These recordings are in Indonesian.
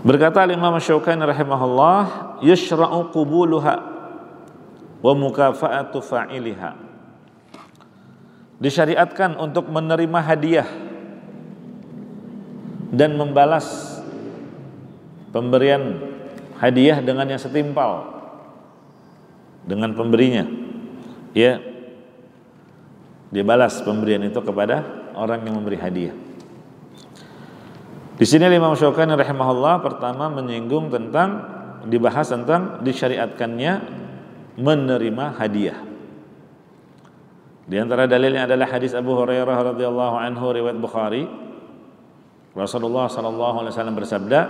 Berkata Imam Syaukani rahimahullah, yashra'u qubuluha wa mukafa'atu fa'iliha. Disyariatkan untuk menerima hadiah dan membalas pemberian hadiah dengan yang setimpal dengan pemberinya. Ya. Dibalas pemberian itu kepada orang yang memberi hadiah. Di sini Imam Syaukani rahimahullah pertama menyinggung tentang dibahas tentang disyariatkannya menerima hadiah. Di antara dalilnya adalah hadis Abu Hurairah radhiyallahu anhu riwayat Bukhari. Rasulullah sallallahu alaihi wasallam bersabda,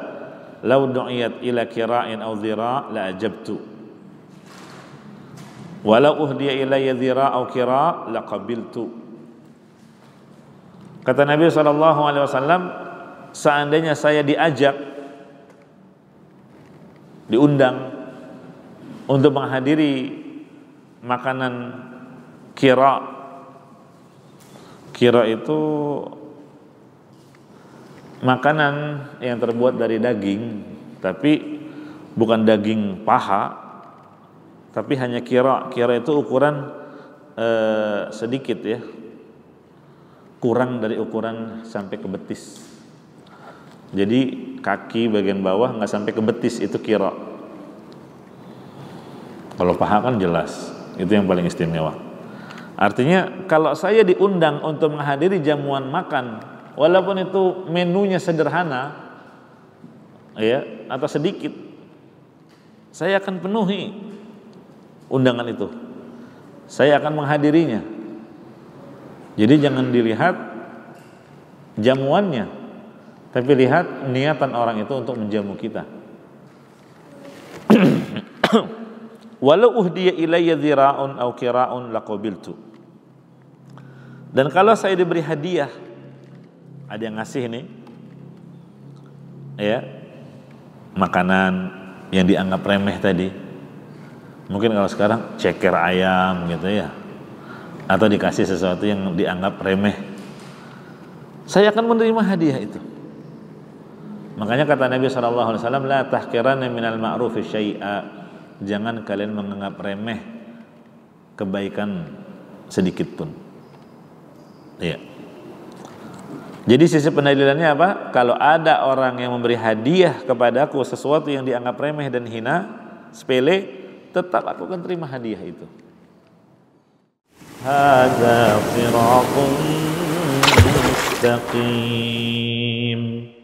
"Lau du'iyat ila kira'in aw dhira' la ajabtu." Walau uhdiya ilayya dhira' aw kira' la qabiltu. Kata Nabi sallallahu alaihi wasallam, seandainya saya diajak diundang untuk menghadiri makanan kira kira itu makanan yang terbuat dari daging tapi bukan daging paha tapi hanya kira kira itu ukuran eh, sedikit ya kurang dari ukuran sampai ke betis jadi kaki bagian bawah nggak sampai ke betis itu kira. Kalau paha kan jelas, itu yang paling istimewa. Artinya kalau saya diundang untuk menghadiri jamuan makan, walaupun itu menunya sederhana, ya atau sedikit, saya akan penuhi undangan itu. Saya akan menghadirinya. Jadi jangan dilihat jamuannya, tapi lihat niatan orang itu untuk menjamu kita. Walau uhdiya ilayya zira'un au kira'un laqabiltu. Dan kalau saya diberi hadiah, ada yang ngasih nih, ya, makanan yang dianggap remeh tadi. Mungkin kalau sekarang ceker ayam gitu ya, atau dikasih sesuatu yang dianggap remeh. Saya akan menerima hadiah itu. Makanya kata Nabi saw. la tahkirana minal ma'rufi syai'a. Jangan kalian menganggap remeh kebaikan sedikit pun. Iya. Jadi sisi pendalilannya apa? Kalau ada orang yang memberi hadiah kepadaku sesuatu yang dianggap remeh dan hina, sepele, tetap aku akan terima hadiah itu. Hada mustaqim.